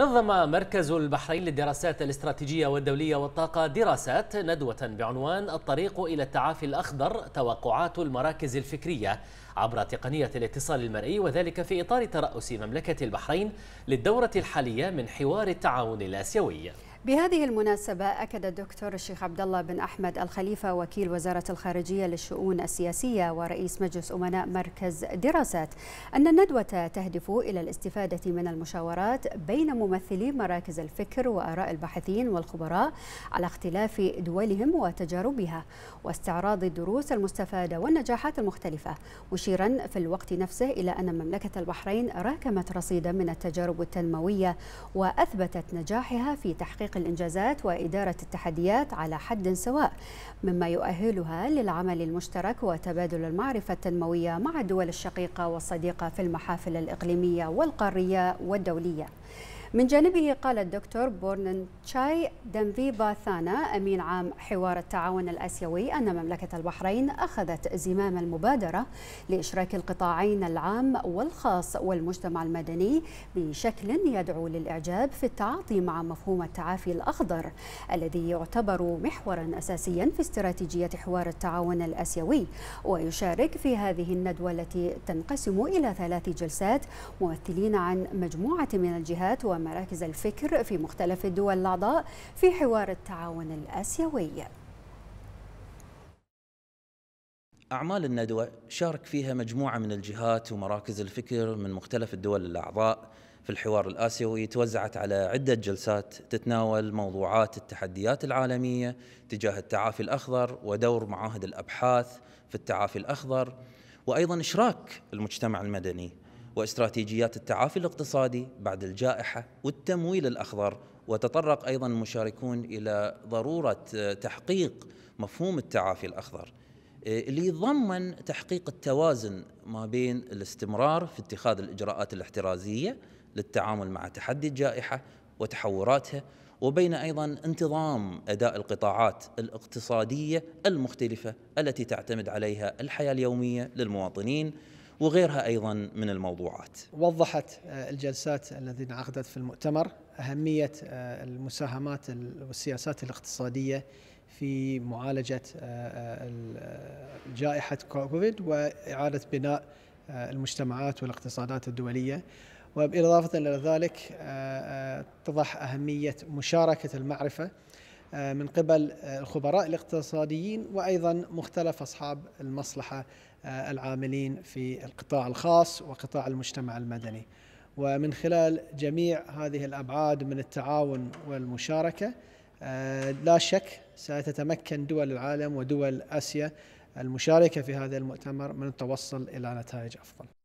نظم مركز البحرين للدراسات الاستراتيجية والدولية والطاقة دراسات ندوة بعنوان الطريق إلى التعافي الأخضر توقعات المراكز الفكرية عبر تقنية الاتصال المرئي وذلك في إطار ترأس مملكة البحرين للدورة الحالية من حوار التعاون الآسيوي بهذه المناسبة أكد الدكتور الشيخ عبد الله بن أحمد الخليفة وكيل وزارة الخارجية للشؤون السياسية ورئيس مجلس أمناء مركز دراسات أن الندوة تهدف إلى الاستفادة من المشاورات بين ممثلي مراكز الفكر وآراء الباحثين والخبراء على اختلاف دولهم وتجاربها واستعراض الدروس المستفادة والنجاحات المختلفة مشيرا في الوقت نفسه إلى أن مملكة البحرين راكمت رصيدا من التجارب التنموية وأثبتت نجاحها في تحقيق تحقيق الإنجازات وإدارة التحديات على حد سواء مما يؤهلها للعمل المشترك وتبادل المعرفة التنموية مع الدول الشقيقة والصديقة في المحافل الإقليمية والقارية والدولية من جانبه قال الدكتور بورنن تشاي دنفي باثانا أمين عام حوار التعاون الآسيوي أن مملكة البحرين أخذت زمام المبادرة لإشراك القطاعين العام والخاص والمجتمع المدني بشكل يدعو للإعجاب في التعاطي مع مفهوم التعافي الأخضر الذي يعتبر محورا أساسيا في استراتيجية حوار التعاون الآسيوي ويشارك في هذه الندوة التي تنقسم إلى ثلاث جلسات ممثلين عن مجموعة من الجهات و ومراكز الفكر في مختلف الدول الأعضاء في حوار التعاون الآسيوي أعمال الندوة شارك فيها مجموعة من الجهات ومراكز الفكر من مختلف الدول الأعضاء في الحوار الآسيوي توزعت على عدة جلسات تتناول موضوعات التحديات العالمية تجاه التعافي الأخضر ودور معاهد الأبحاث في التعافي الأخضر وأيضا إشراك المجتمع المدني واستراتيجيات التعافي الاقتصادي بعد الجائحه والتمويل الاخضر وتطرق ايضا المشاركون الى ضروره تحقيق مفهوم التعافي الاخضر اللي يتضمن تحقيق التوازن ما بين الاستمرار في اتخاذ الاجراءات الاحترازيه للتعامل مع تحدي الجائحه وتحوراتها وبين ايضا انتظام اداء القطاعات الاقتصاديه المختلفه التي تعتمد عليها الحياه اليوميه للمواطنين وغيرها أيضا من الموضوعات وضحت آه، الجلسات التي انعقدت في المؤتمر أهمية آه، المساهمات والسياسات الاقتصادية في معالجة آه، جائحة كوفيد وإعادة بناء المجتمعات والاقتصادات الدولية وبالإضافة إلى ذلك تضح أهمية مشاركة المعرفة آه، من قبل آه، الخبراء الاقتصاديين وايضا مختلف اصحاب المصلحه آه، العاملين في القطاع الخاص وقطاع المجتمع المدني. ومن خلال جميع هذه الابعاد من التعاون والمشاركه لا شك ستتمكن دول العالم ودول اسيا المشاركه في هذا المؤتمر من التوصل الى نتائج افضل.